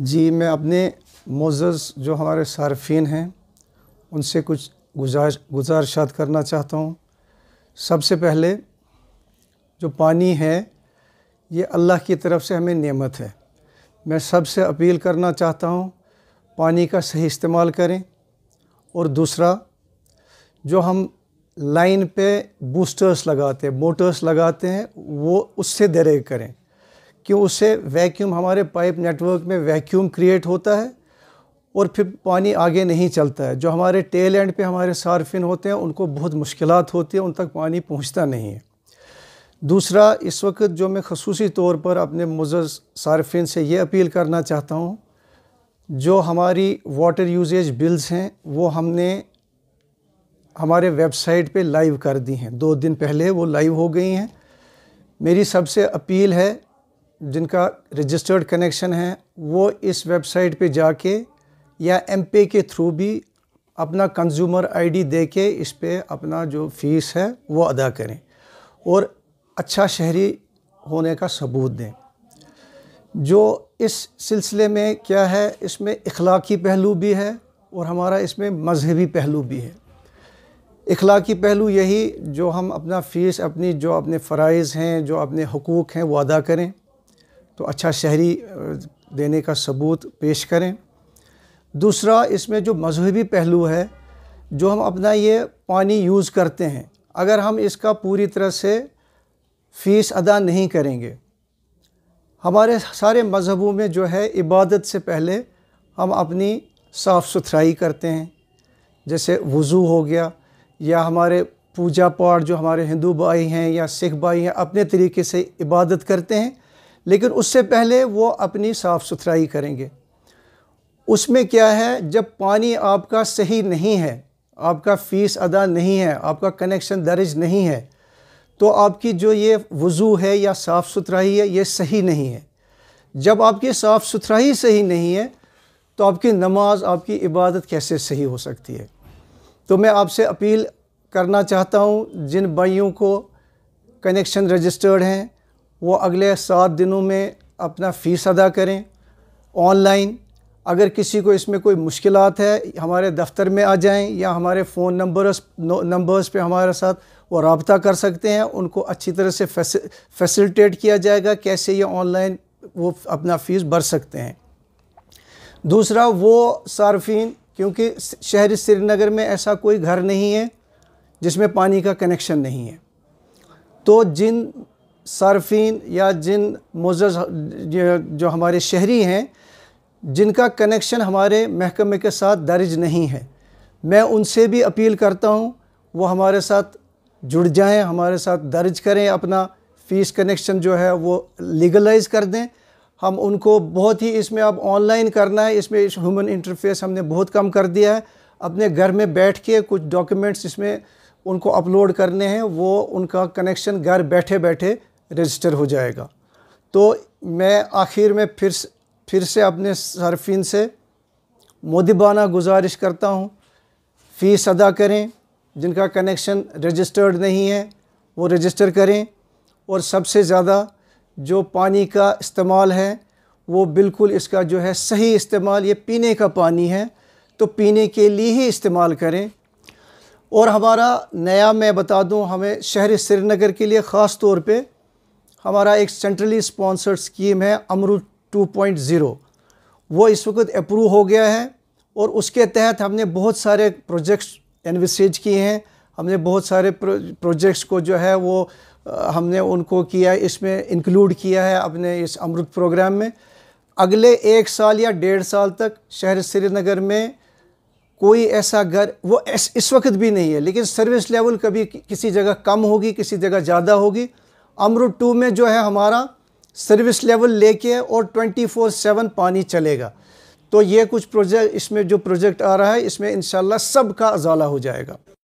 जी मैं अपने मोज़ जो हमारे सार्फिन हैं उनसे कुछ गुजार गुजारशात करना चाहता हूँ सबसे पहले जो पानी है ये अल्लाह की तरफ से हमें नेमत है मैं सबसे अपील करना चाहता हूँ पानी का सही इस्तेमाल करें और दूसरा जो हम लाइन पे बूस्टर्स लगाते हैं मोटर्स लगाते हैं वो उससे दरे करें कि उससे वैक्यूम हमारे पाइप नेटवर्क में वैक्यूम क्रिएट होता है और फिर पानी आगे नहीं चलता है जो हमारे टेल एंड पे हमारे सार्फिन होते हैं उनको बहुत मुश्किल होती है उन तक पानी पहुँचता नहीं है दूसरा इस वक्त जो मैं खसूसी तौर पर अपने मुजर सार्फिन से ये अपील करना चाहता हूँ जो हमारी वाटर यूजेज बिल्स हैं वो हमने हमारे वेबसाइट पे लाइव कर दी हैं दो दिन पहले वो लाइव हो गई हैं मेरी सबसे अपील है जिनका रजिस्टर्ड कनेक्शन है वो इस वेबसाइट पे जाके या एम पे के थ्रू भी अपना कंज्यूमर आईडी देके इस पर अपना जो फीस है वो अदा करें और अच्छा शहरी होने का सबूत दें जो इस सिलसिले में क्या है इसमें इखलाकी पहलू भी है और हमारा इसमें मजहबी पहलू भी है इखलाकी पहलू यही जो हम अपना फ़ीस अपनी जो अपने फ़राइज़ हैं जो अपने हकूक़ हैं वो अदा करें तो अच्छा शहरी देने का सबूत पेश करें दूसरा इसमें जो मजहबी पहलू है जो हम अपना ये पानी यूज़ करते हैं अगर हम इसका पूरी तरह से फ़ीस अदा नहीं करेंगे हमारे सारे मज़हबों में जो है इबादत से पहले हम अपनी साफ़ सुथराई करते हैं जैसे वज़ू हो गया या हमारे पूजा पाठ जो हमारे हिंदू भाई हैं या सिख भाई हैं अपने तरीके से इबादत करते हैं लेकिन उससे पहले वो अपनी साफ़ सुथराई करेंगे उसमें क्या है जब पानी आपका सही नहीं है आपका फ़ीस अदा नहीं है आपका कनेक्शन दर्ज नहीं है तो आपकी जो ये वज़ू है या साफ़ सुथराई है ये सही नहीं है जब आपकी साफ़ सुथराई सही नहीं है तो आपकी नमाज आपकी इबादत कैसे सही हो सकती है तो मैं आपसे अपील करना चाहता हूँ जिन भाइयों को कनेक्शन रजिस्टर्ड हैं वो अगले सात दिनों में अपना फ़ीस अदा करें ऑनलाइन अगर किसी को इसमें कोई मुश्किल है हमारे दफ्तर में आ जाएं या हमारे फ़ोन नंबर्स नंबर्स पे हमारे साथ वो रबता कर सकते हैं उनको अच्छी तरह से फैसिलिटेट किया जाएगा कैसे ये ऑनलाइन वो अपना फ़ीस भर सकते हैं दूसरा वो सार्फिन क्योंकि शहर श्रीनगर में ऐसा कोई घर नहीं है जिसमें पानी का कनेक्शन नहीं है तो जिन सार्फिन या जिन मोज जो हमारे शहरी हैं जिनका कनेक्शन हमारे महकमे के साथ दर्ज नहीं है मैं उनसे भी अपील करता हूँ वो हमारे साथ जुड़ जाएं हमारे साथ दर्ज करें अपना फ़ीस कनेक्शन जो है वो लीगलाइज कर दें हम उनको बहुत ही इसमें अब ऑनलाइन करना है इसमें इस ह्यूमन इंटरफेस हमने बहुत कम कर दिया है अपने घर में बैठ के कुछ डॉक्यूमेंट्स इसमें उनको अपलोड करने हैं वो उनका कनेक्शन घर बैठे बैठे रजिस्टर हो जाएगा तो मैं आखिर में फिर फिर से अपने सार्फिन से मोदीबाना गुजारिश करता हूँ फ़ीस अदा करें जिनका कनेक्शन रजिस्टर्ड नहीं है वो रजिस्टर करें और सबसे ज़्यादा जो पानी का इस्तेमाल है वो बिल्कुल इसका जो है सही इस्तेमाल ये पीने का पानी है तो पीने के लिए ही इस्तेमाल करें और हमारा नया मैं बता दूं हमें शहर श्रीनगर के लिए ख़ास तौर पे हमारा एक सेंट्रली स्पॉन्सर्ड स्कीम है अमरूद 2.0 वो इस वक्त अप्रूव हो गया है और उसके तहत हमने बहुत सारे प्रोजेक्ट्स एनविसेज किए हैं हमने बहुत सारे प्रोजेक्ट्स को जो है वो हमने उनको किया इसमें इंक्लूड किया है अपने इस अमृत प्रोग्राम में अगले एक साल या डेढ़ साल तक शहर श्रीनगर में कोई ऐसा घर वो इस वक्त भी नहीं है लेकिन सर्विस लेवल कभी किसी जगह कम होगी किसी जगह ज़्यादा होगी अमरूद टू में जो है हमारा सर्विस लेवल लेके और ट्वेंटी फोर सेवन पानी चलेगा तो ये कुछ प्रोजेक्ट इसमें जो प्रोजेक्ट आ रहा है इसमें इन सब का अजाला हो जाएगा